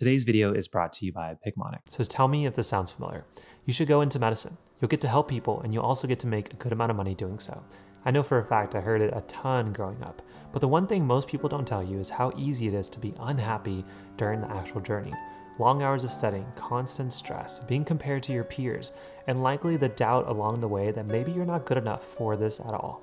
Today's video is brought to you by Picmonic. So tell me if this sounds familiar. You should go into medicine. You'll get to help people and you'll also get to make a good amount of money doing so. I know for a fact I heard it a ton growing up, but the one thing most people don't tell you is how easy it is to be unhappy during the actual journey. Long hours of studying, constant stress, being compared to your peers, and likely the doubt along the way that maybe you're not good enough for this at all.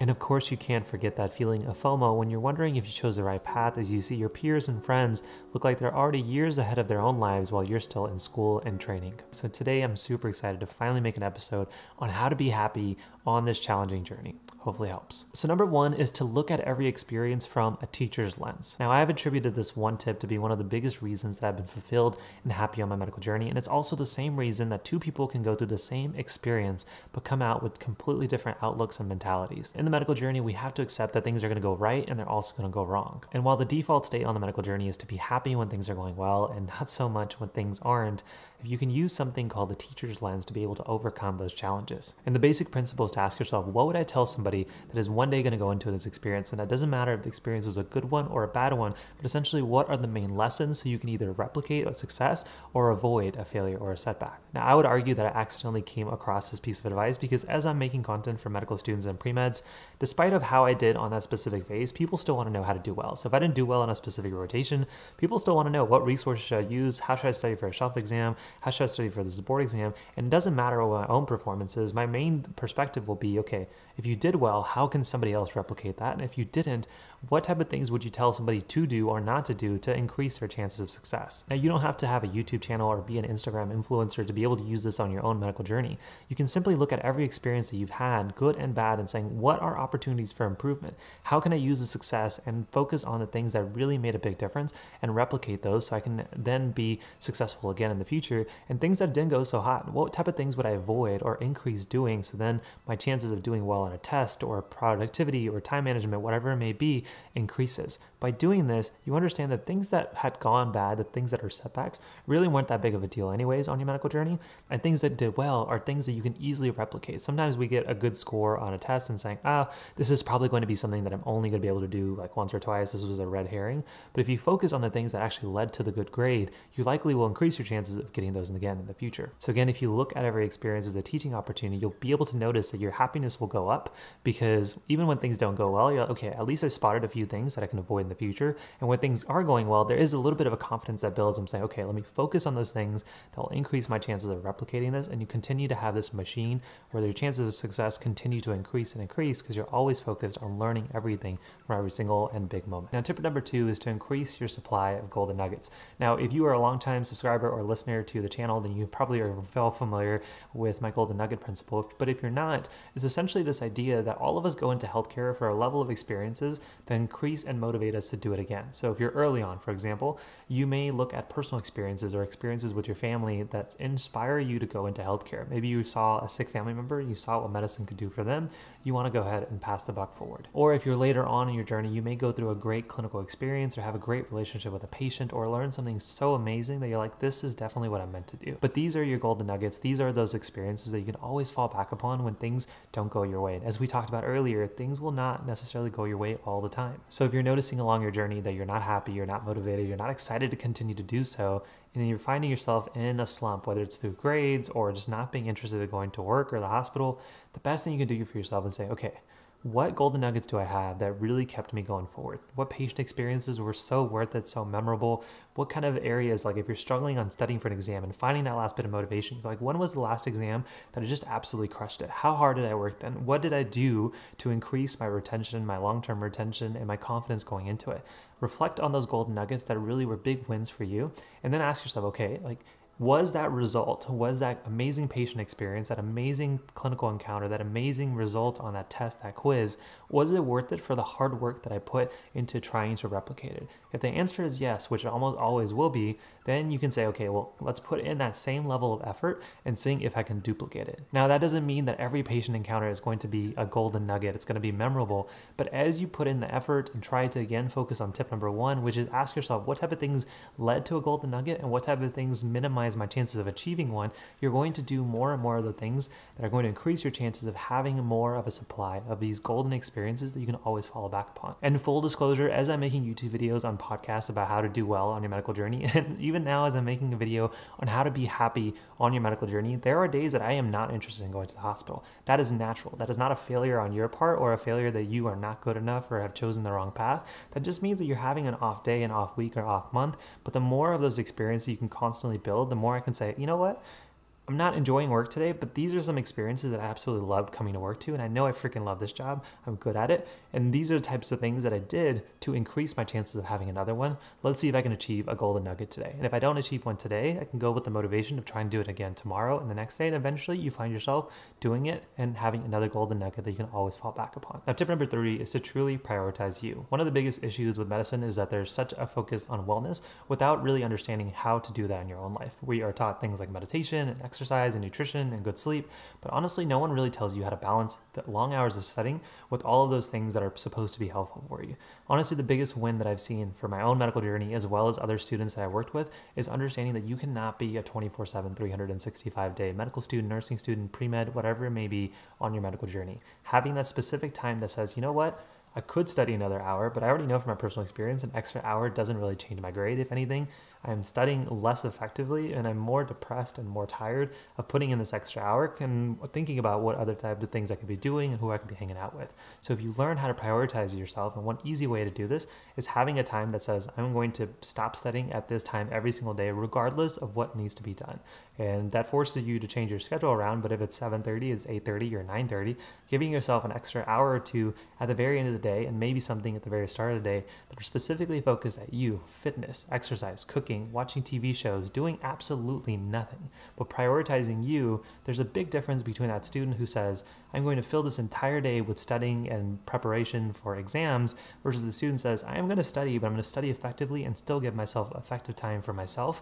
And of course, you can't forget that feeling of FOMO when you're wondering if you chose the right path as you see your peers and friends look like they're already years ahead of their own lives while you're still in school and training. So today, I'm super excited to finally make an episode on how to be happy on this challenging journey. Hopefully helps. So number one is to look at every experience from a teacher's lens. Now I have attributed this one tip to be one of the biggest reasons that I've been fulfilled and happy on my medical journey. And it's also the same reason that two people can go through the same experience, but come out with completely different outlooks and mentalities. In the the medical journey, we have to accept that things are going to go right and they're also going to go wrong. And while the default state on the medical journey is to be happy when things are going well and not so much when things aren't, you can use something called the teacher's lens to be able to overcome those challenges. And the basic principle is to ask yourself, what would I tell somebody that is one day going to go into this experience? And it doesn't matter if the experience was a good one or a bad one, but essentially, what are the main lessons so you can either replicate a success or avoid a failure or a setback? Now, I would argue that I accidentally came across this piece of advice because as I'm making content for medical students and pre-meds, despite of how I did on that specific phase, people still want to know how to do well. So if I didn't do well on a specific rotation, people still want to know what resources should I use, how should I study for a shelf exam, how should I study for this board exam? And it doesn't matter what my own performance is. My main perspective will be, okay, if you did well, how can somebody else replicate that? And if you didn't, what type of things would you tell somebody to do or not to do to increase their chances of success? Now, you don't have to have a YouTube channel or be an Instagram influencer to be able to use this on your own medical journey. You can simply look at every experience that you've had, good and bad, and saying, what are opportunities for improvement? How can I use the success and focus on the things that really made a big difference and replicate those so I can then be successful again in the future and things that didn't go so hot? What type of things would I avoid or increase doing so then my chances of doing well on a test or productivity or time management, whatever it may be, increases? By doing this, you understand that things that had gone bad, the things that are setbacks, really weren't that big of a deal anyways on your medical journey. And things that did well are things that you can easily replicate. Sometimes we get a good score on a test and saying, ah, this is probably going to be something that I'm only going to be able to do like once or twice. This was a red herring. But if you focus on the things that actually led to the good grade, you likely will increase your chances of getting those again in the future. So again, if you look at every experience as a teaching opportunity, you'll be able to notice that your happiness will go up because even when things don't go well, you're like, okay, at least I spotted a few things that I can avoid the future. And when things are going well, there is a little bit of a confidence that builds. I'm saying, okay, let me focus on those things that will increase my chances of replicating this. And you continue to have this machine where your chances of success continue to increase and increase because you're always focused on learning everything from every single and big moment. Now, tip number two is to increase your supply of golden nuggets. Now, if you are a longtime subscriber or listener to the channel, then you probably are well familiar with my golden nugget principle. But if you're not, it's essentially this idea that all of us go into healthcare for a level of experiences that increase and motivate us to do it again. So if you're early on, for example, you may look at personal experiences or experiences with your family that inspire you to go into healthcare. Maybe you saw a sick family member, you saw what medicine could do for them, you want to go ahead and pass the buck forward. Or if you're later on in your journey, you may go through a great clinical experience or have a great relationship with a patient or learn something so amazing that you're like, this is definitely what I'm meant to do. But these are your golden nuggets. These are those experiences that you can always fall back upon when things don't go your way. And as we talked about earlier, things will not necessarily go your way all the time. So if you're noticing a along your journey that you're not happy, you're not motivated, you're not excited to continue to do so, and you're finding yourself in a slump, whether it's through grades or just not being interested in going to work or the hospital, the best thing you can do for yourself is say, okay, what golden nuggets do I have that really kept me going forward? What patient experiences were so worth it, so memorable? What kind of areas, like if you're struggling on studying for an exam and finding that last bit of motivation, like when was the last exam that I just absolutely crushed it? How hard did I work then? What did I do to increase my retention, my long term retention, and my confidence going into it? Reflect on those golden nuggets that really were big wins for you, and then ask yourself, okay, like was that result, was that amazing patient experience, that amazing clinical encounter, that amazing result on that test, that quiz, was it worth it for the hard work that I put into trying to replicate it? If the answer is yes, which it almost always will be, then you can say, okay, well, let's put in that same level of effort and seeing if I can duplicate it. Now, that doesn't mean that every patient encounter is going to be a golden nugget, it's going to be memorable, but as you put in the effort and try to again focus on tip number one, which is ask yourself what type of things led to a golden nugget and what type of things minimize maximize my chances of achieving one, you're going to do more and more of the things that are going to increase your chances of having more of a supply of these golden experiences that you can always fall back upon. And full disclosure, as I'm making YouTube videos on podcasts about how to do well on your medical journey, and even now as I'm making a video on how to be happy on your medical journey, there are days that I am not interested in going to the hospital. That is natural. That is not a failure on your part or a failure that you are not good enough or have chosen the wrong path. That just means that you're having an off day, an off week, or off month. But the more of those experiences you can constantly build, the more I can say, you know what, I'm not enjoying work today, but these are some experiences that I absolutely loved coming to work to. And I know I freaking love this job. I'm good at it. And these are the types of things that I did to increase my chances of having another one. Let's see if I can achieve a golden nugget today. And if I don't achieve one today, I can go with the motivation of trying to do it again tomorrow and the next day. And eventually you find yourself doing it and having another golden nugget that you can always fall back upon. Now, tip number three is to truly prioritize you. One of the biggest issues with medicine is that there's such a focus on wellness without really understanding how to do that in your own life. We are taught things like meditation and exercise and nutrition and good sleep, but honestly, no one really tells you how to balance the long hours of studying with all of those things that are supposed to be helpful for you. Honestly, the biggest win that I've seen for my own medical journey, as well as other students that I worked with, is understanding that you cannot be a 24 7, 365 day medical student, nursing student, pre med, whatever it may be on your medical journey. Having that specific time that says, you know what, I could study another hour, but I already know from my personal experience an extra hour doesn't really change my grade. If anything, I'm studying less effectively and I'm more depressed and more tired of putting in this extra hour and thinking about what other types of things I could be doing and who I could be hanging out with. So if you learn how to prioritize yourself, and one easy way to do this is having a time that says, I'm going to stop studying at this time every single day, regardless of what needs to be done. And that forces you to change your schedule around, but if it's 7.30, it's 8.30 or 9.30, giving yourself an extra hour or two at the very end of the day and maybe something at the very start of the day that are specifically focused at you, fitness, exercise, cooking, cooking, watching TV shows, doing absolutely nothing, but prioritizing you, there's a big difference between that student who says, I'm going to fill this entire day with studying and preparation for exams, versus the student says, I am going to study, but I'm going to study effectively and still give myself effective time for myself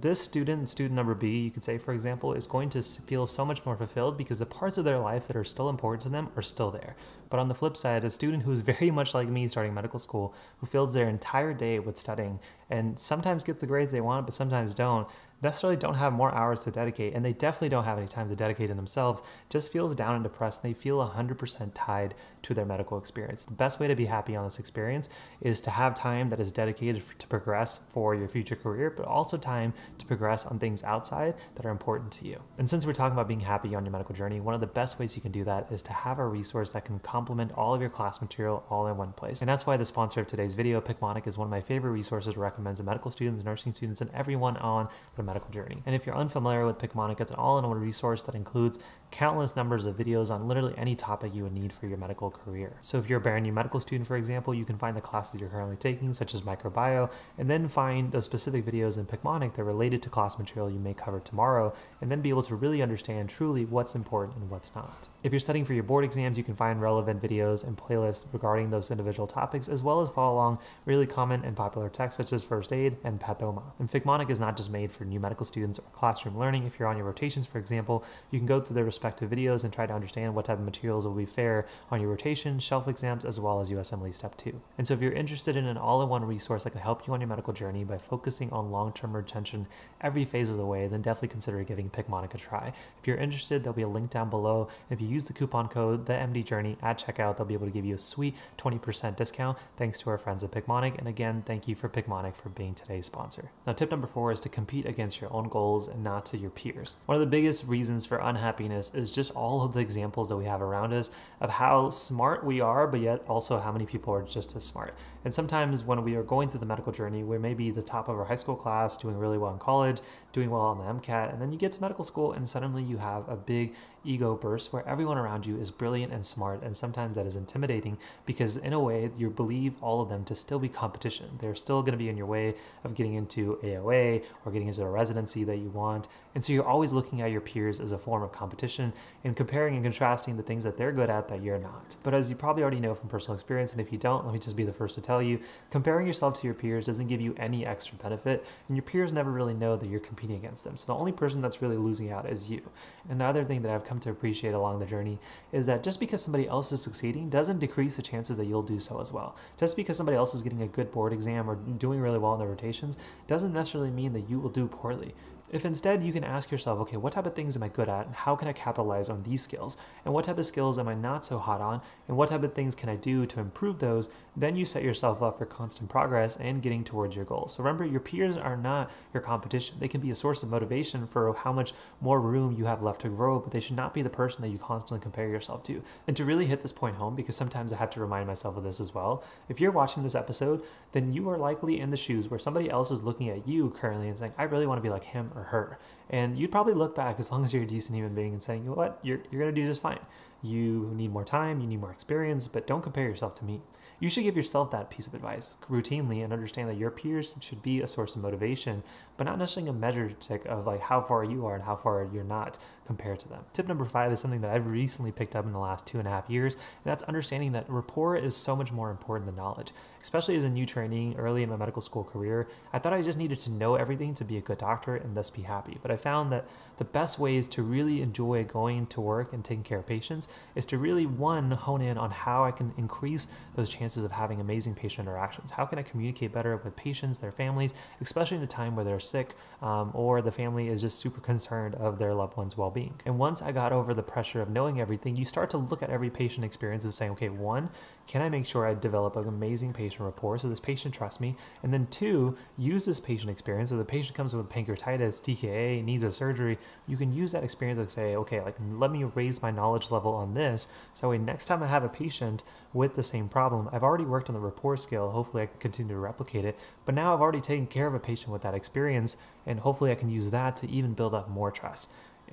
this student, student number B, you could say, for example, is going to feel so much more fulfilled because the parts of their life that are still important to them are still there. But on the flip side, a student who is very much like me starting medical school, who fills their entire day with studying and sometimes get the grades they want, but sometimes don't, necessarily don't have more hours to dedicate, and they definitely don't have any time to dedicate to themselves, just feels down and depressed, and they feel 100% tied to their medical experience. The best way to be happy on this experience is to have time that is dedicated to progress for your future career, but also time to progress on things outside that are important to you. And since we're talking about being happy on your medical journey, one of the best ways you can do that is to have a resource that can complement all of your class material all in one place. And that's why the sponsor of today's video, Picmonic, is one of my favorite resources to recommend recommends to medical students, nursing students, and everyone on their medical journey. And if you're unfamiliar with Picmonic, it's an all-in-one resource that includes countless numbers of videos on literally any topic you would need for your medical career. So if you're a brand new medical student, for example, you can find the classes you're currently taking, such as microbiome, and then find those specific videos in Picmonic that are related to class material you may cover tomorrow, and then be able to really understand truly what's important and what's not. If you're studying for your board exams, you can find relevant videos and playlists regarding those individual topics, as well as follow along really common and popular texts such as, first aid, and pathoma. And Picmonic is not just made for new medical students or classroom learning. If you're on your rotations, for example, you can go to their respective videos and try to understand what type of materials will be fair on your rotation, shelf exams, as well as USMLE Step 2. And so if you're interested in an all-in-one resource that can help you on your medical journey by focusing on long-term retention every phase of the way, then definitely consider giving Picmonic a try. If you're interested, there'll be a link down below. If you use the coupon code the MD Journey at checkout, they'll be able to give you a sweet 20% discount thanks to our friends at Picmonic. And again, thank you for Picmonic for being today's sponsor. Now, tip number four is to compete against your own goals and not to your peers. One of the biggest reasons for unhappiness is just all of the examples that we have around us of how smart we are, but yet also how many people are just as smart. And sometimes when we are going through the medical journey, we may be the top of our high school class, doing really well in college, doing well on the MCAT, and then you get to medical school and suddenly you have a big ego bursts where everyone around you is brilliant and smart, and sometimes that is intimidating because, in a way, you believe all of them to still be competition. They're still going to be in your way of getting into AOA or getting into the residency that you want, and so you're always looking at your peers as a form of competition and comparing and contrasting the things that they're good at that you're not. But as you probably already know from personal experience, and if you don't, let me just be the first to tell you, comparing yourself to your peers doesn't give you any extra benefit, and your peers never really know that you're competing against them. So the only person that's really losing out is you. Another thing that I've come to appreciate along the journey is that just because somebody else is succeeding doesn't decrease the chances that you'll do so as well. Just because somebody else is getting a good board exam or doing really well in their rotations doesn't necessarily mean that you will do poorly. If instead you can ask yourself, okay, what type of things am I good at and how can I capitalize on these skills? And what type of skills am I not so hot on? And what type of things can I do to improve those? Then you set yourself up for constant progress and getting towards your goals. So remember, your peers are not your competition. They can be a source of motivation for how much more room you have left to grow, but they should not be the person that you constantly compare yourself to. And to really hit this point home, because sometimes I have to remind myself of this as well, if you're watching this episode, then you are likely in the shoes where somebody else is looking at you currently and saying, I really want to be like him or or her. And you'd probably look back, as long as you're a decent human being, and saying, you know what, you're, you're going to do just fine. You need more time, you need more experience, but don't compare yourself to me. You should give yourself that piece of advice routinely and understand that your peers should be a source of motivation, but not necessarily a measure stick of like how far you are and how far you're not compared to them. Tip number five is something that I've recently picked up in the last two and a half years, and that's understanding that rapport is so much more important than knowledge especially as a new trainee early in my medical school career, I thought I just needed to know everything to be a good doctor and thus be happy. But I found that the best ways to really enjoy going to work and taking care of patients is to really, one, hone in on how I can increase those chances of having amazing patient interactions. How can I communicate better with patients, their families, especially in a time where they're sick um, or the family is just super concerned of their loved one's well being? And once I got over the pressure of knowing everything, you start to look at every patient experience of saying, okay, one, can I make sure I develop an amazing patient? patient rapport. So this patient trusts me. And then two, use this patient experience. So the patient comes with pancreatitis, TKA, needs a surgery. You can use that experience to say, okay, like let me raise my knowledge level on this. So next time I have a patient with the same problem, I've already worked on the rapport skill. Hopefully I can continue to replicate it. But now I've already taken care of a patient with that experience. And hopefully I can use that to even build up more trust.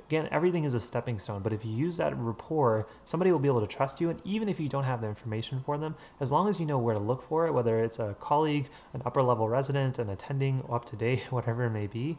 Again, everything is a stepping stone, but if you use that rapport, somebody will be able to trust you. And even if you don't have the information for them, as long as you know where to look for it, whether it's a colleague, an upper level resident, an attending, up to date, whatever it may be,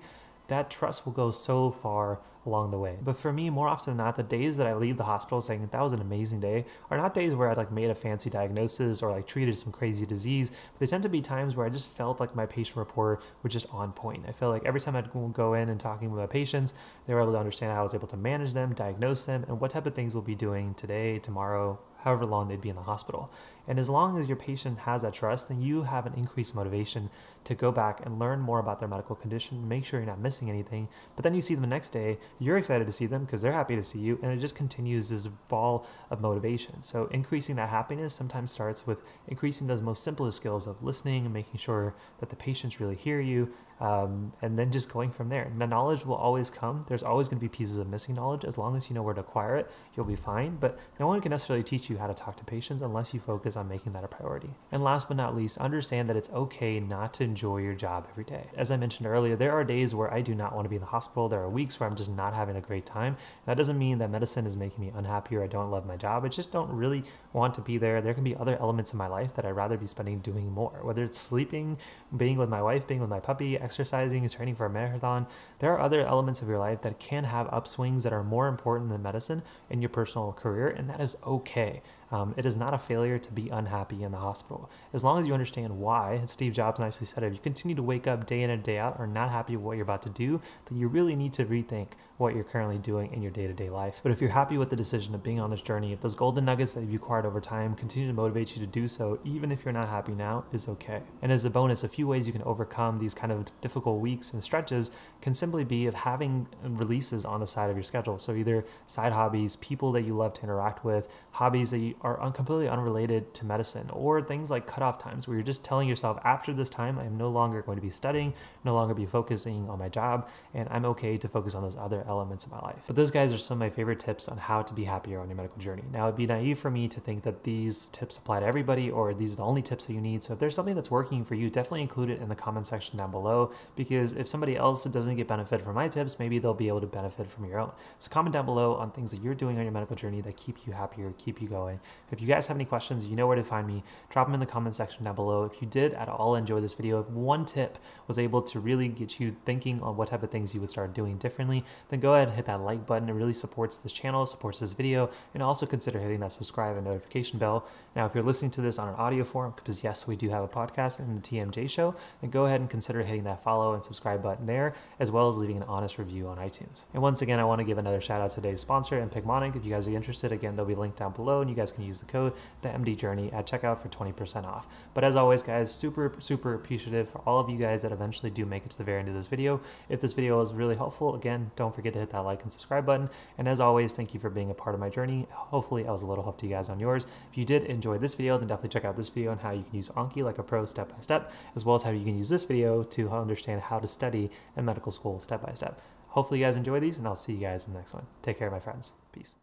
that trust will go so far along the way. But for me, more often than not, the days that I leave the hospital saying that was an amazing day are not days where I like made a fancy diagnosis or like treated some crazy disease. But they tend to be times where I just felt like my patient rapport was just on point. I feel like every time I'd go in and talking with my patients, they were able to understand how I was able to manage them, diagnose them, and what type of things we'll be doing today, tomorrow, however long they'd be in the hospital. And as long as your patient has that trust, then you have an increased motivation to go back and learn more about their medical condition, make sure you're not missing anything. But then you see them the next day, you're excited to see them because they're happy to see you, and it just continues this ball of motivation. So increasing that happiness sometimes starts with increasing those most simplest skills of listening and making sure that the patients really hear you, um, and then just going from there. The knowledge will always come. There's always going to be pieces of missing knowledge. As long as you know where to acquire it, you'll be fine. But no one can necessarily teach you how to talk to patients unless you focus on making that a priority. And last but not least, understand that it's okay not to enjoy your job every day. As I mentioned earlier, there are days where I do not want to be in the hospital. There are weeks where I'm just not having a great time. That doesn't mean that medicine is making me unhappy or I don't love my job. I just don't really want to be there. There can be other elements in my life that I'd rather be spending doing more, whether it's sleeping, being with my wife, being with my puppy, exercising, training for a marathon. There are other elements of your life that can have upswings that are more important than medicine in your personal career, and that is okay. Um, it is not a failure to be unhappy in the hospital. As long as you understand why, and Steve Jobs nicely said, it. if you continue to wake up day in and day out or not happy with what you're about to do, then you really need to rethink what you're currently doing in your day to day life. But if you're happy with the decision of being on this journey, if those golden nuggets that you've acquired over time continue to motivate you to do so, even if you're not happy now, is okay. And as a bonus, a few ways you can overcome these kind of difficult weeks and stretches can simply be of having releases on the side of your schedule. So either side hobbies, people that you love to interact with, hobbies that you are un- completely unrelated to medicine, or things like cutoff times where you're just telling yourself, after this time, I'm no longer going to be studying, no longer be focusing on my job, and I'm okay to focus on those other elements of my life. But those guys are some of my favorite tips on how to be happier on your medical journey. Now, it'd be naive for me to think that these tips apply to everybody or these are the only tips that you need. So if there's something that's working for you, definitely include it in the comment section down below because if somebody else doesn't get benefit from my tips, maybe they'll be able to benefit from your own. So comment down below on things that you're doing on your medical journey that keep you happier, keep you going, if you guys have any questions, you know where to find me. Drop them in the comment section down below. If you did at all enjoy this video, if one tip was able to really get you thinking on what type of things you would start doing differently, then go ahead and hit that like button. It really supports this channel, supports this video, and also consider hitting that subscribe and notification bell. Now, if you're listening to this on an audio form, because yes, we do have a podcast and the TMJ show, then go ahead and consider hitting that follow and subscribe button there, as well as leaving an honest review on iTunes. And once again, I want to give another shout out to today's sponsor, and Pigmonic. If you guys are interested, again, they'll be linked down below, and you guys can use the code the MD Journey at checkout for 20% off. But as always, guys, super, super appreciative for all of you guys that eventually do make it to the very end of this video. If this video was really helpful, again, don't forget to hit that like and subscribe button. And as always, thank you for being a part of my journey. Hopefully I was a little help to you guys on yours. If you did enjoy this video, then definitely check out this video on how you can use Anki like a pro step by step, as well as how you can use this video to understand how to study in medical school step by step. Hopefully you guys enjoy these and I'll see you guys in the next one. Take care, my friends. Peace.